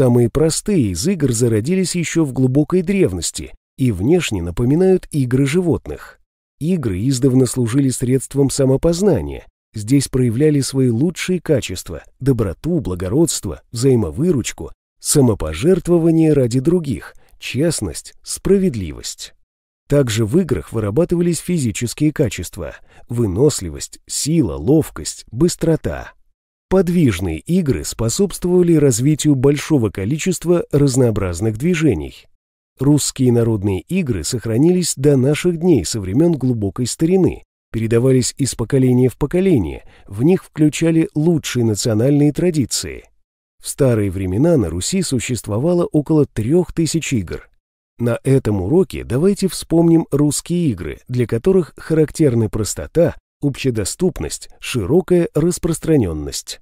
Самые простые из игр зародились еще в глубокой древности и внешне напоминают игры животных. Игры издавна служили средством самопознания. Здесь проявляли свои лучшие качества – доброту, благородство, взаимовыручку, самопожертвование ради других, честность, справедливость. Также в играх вырабатывались физические качества – выносливость, сила, ловкость, быстрота – Подвижные игры способствовали развитию большого количества разнообразных движений. Русские народные игры сохранились до наших дней со времен глубокой старины, передавались из поколения в поколение, в них включали лучшие национальные традиции. В старые времена на Руси существовало около трех тысяч игр. На этом уроке давайте вспомним русские игры, для которых характерны простота, Общедоступность, широкая распространенность.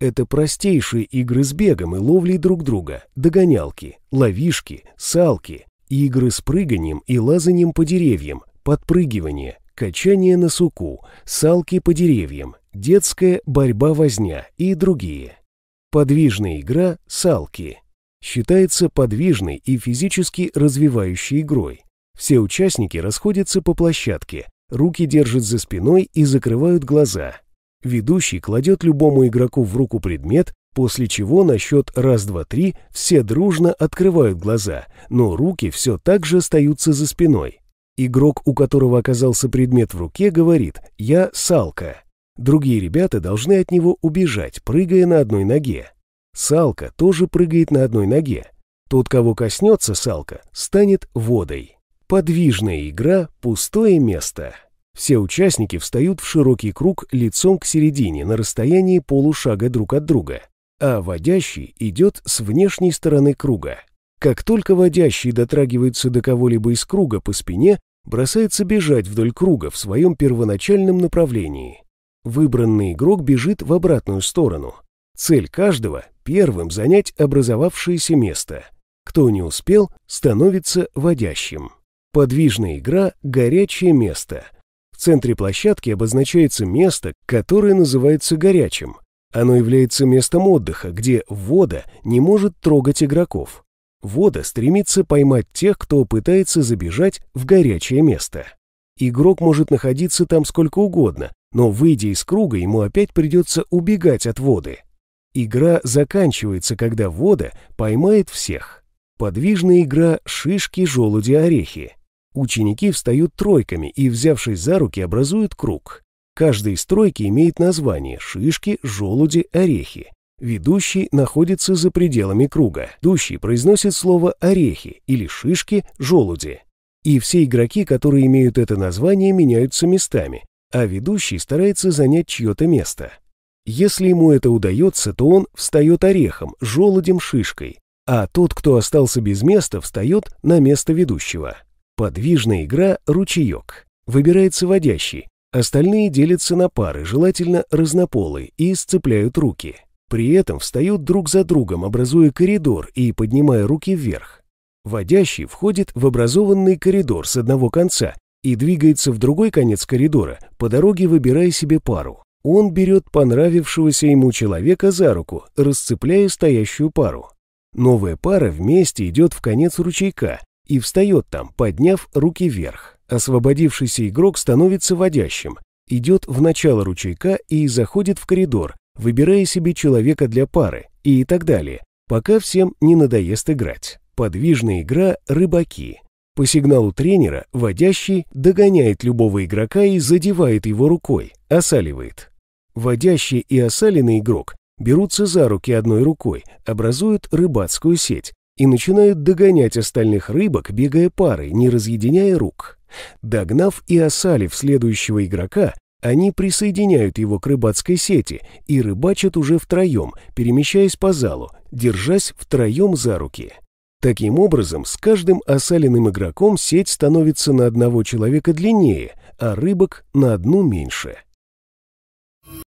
Это простейшие игры с бегом и ловлей друг друга, догонялки, ловишки, салки, игры с прыганием и лазанием по деревьям, подпрыгивание, качание на суку, салки по деревьям, детская борьба-возня и другие. Подвижная игра «Салки» считается подвижной и физически развивающей игрой. Все участники расходятся по площадке, руки держат за спиной и закрывают глаза. Ведущий кладет любому игроку в руку предмет, после чего на счет раз-два-три все дружно открывают глаза, но руки все так же остаются за спиной. Игрок, у которого оказался предмет в руке, говорит «Я Салка». Другие ребята должны от него убежать, прыгая на одной ноге. Салка тоже прыгает на одной ноге. Тот, кого коснется Салка, станет водой. Подвижная игра «Пустое место». Все участники встают в широкий круг лицом к середине на расстоянии полушага друг от друга, а водящий идет с внешней стороны круга. Как только водящий дотрагивается до кого-либо из круга по спине, бросается бежать вдоль круга в своем первоначальном направлении. Выбранный игрок бежит в обратную сторону. Цель каждого — первым занять образовавшееся место. Кто не успел, становится водящим. Подвижная игра «Горячее место». В центре площадки обозначается место, которое называется горячим. Оно является местом отдыха, где вода не может трогать игроков. Вода стремится поймать тех, кто пытается забежать в горячее место. Игрок может находиться там сколько угодно, но выйдя из круга, ему опять придется убегать от воды. Игра заканчивается, когда вода поймает всех. Подвижная игра «Шишки, желуди, орехи». Ученики встают тройками и, взявшись за руки, образуют круг. Каждая из тройки имеет название «шишки», «желуди», «орехи». Ведущий находится за пределами круга. Ведущий произносит слово «орехи» или «шишки», «желуди». И все игроки, которые имеют это название, меняются местами, а ведущий старается занять чье-то место. Если ему это удается, то он встает орехом, желудем, шишкой, а тот, кто остался без места, встает на место ведущего. Подвижная игра «Ручеек». Выбирается водящий. Остальные делятся на пары, желательно разнополы, и сцепляют руки. При этом встают друг за другом, образуя коридор и поднимая руки вверх. Водящий входит в образованный коридор с одного конца и двигается в другой конец коридора, по дороге выбирая себе пару. Он берет понравившегося ему человека за руку, расцепляя стоящую пару. Новая пара вместе идет в конец ручейка, и встает там, подняв руки вверх. Освободившийся игрок становится водящим, идет в начало ручейка и заходит в коридор, выбирая себе человека для пары и так далее, пока всем не надоест играть. Подвижная игра «Рыбаки». По сигналу тренера водящий догоняет любого игрока и задевает его рукой, осаливает. Водящий и осаленный игрок берутся за руки одной рукой, образуют рыбацкую сеть, и начинают догонять остальных рыбок, бегая парой, не разъединяя рук. Догнав и осалив следующего игрока, они присоединяют его к рыбацкой сети и рыбачат уже втроем, перемещаясь по залу, держась втроем за руки. Таким образом, с каждым осаленным игроком сеть становится на одного человека длиннее, а рыбок на одну меньше.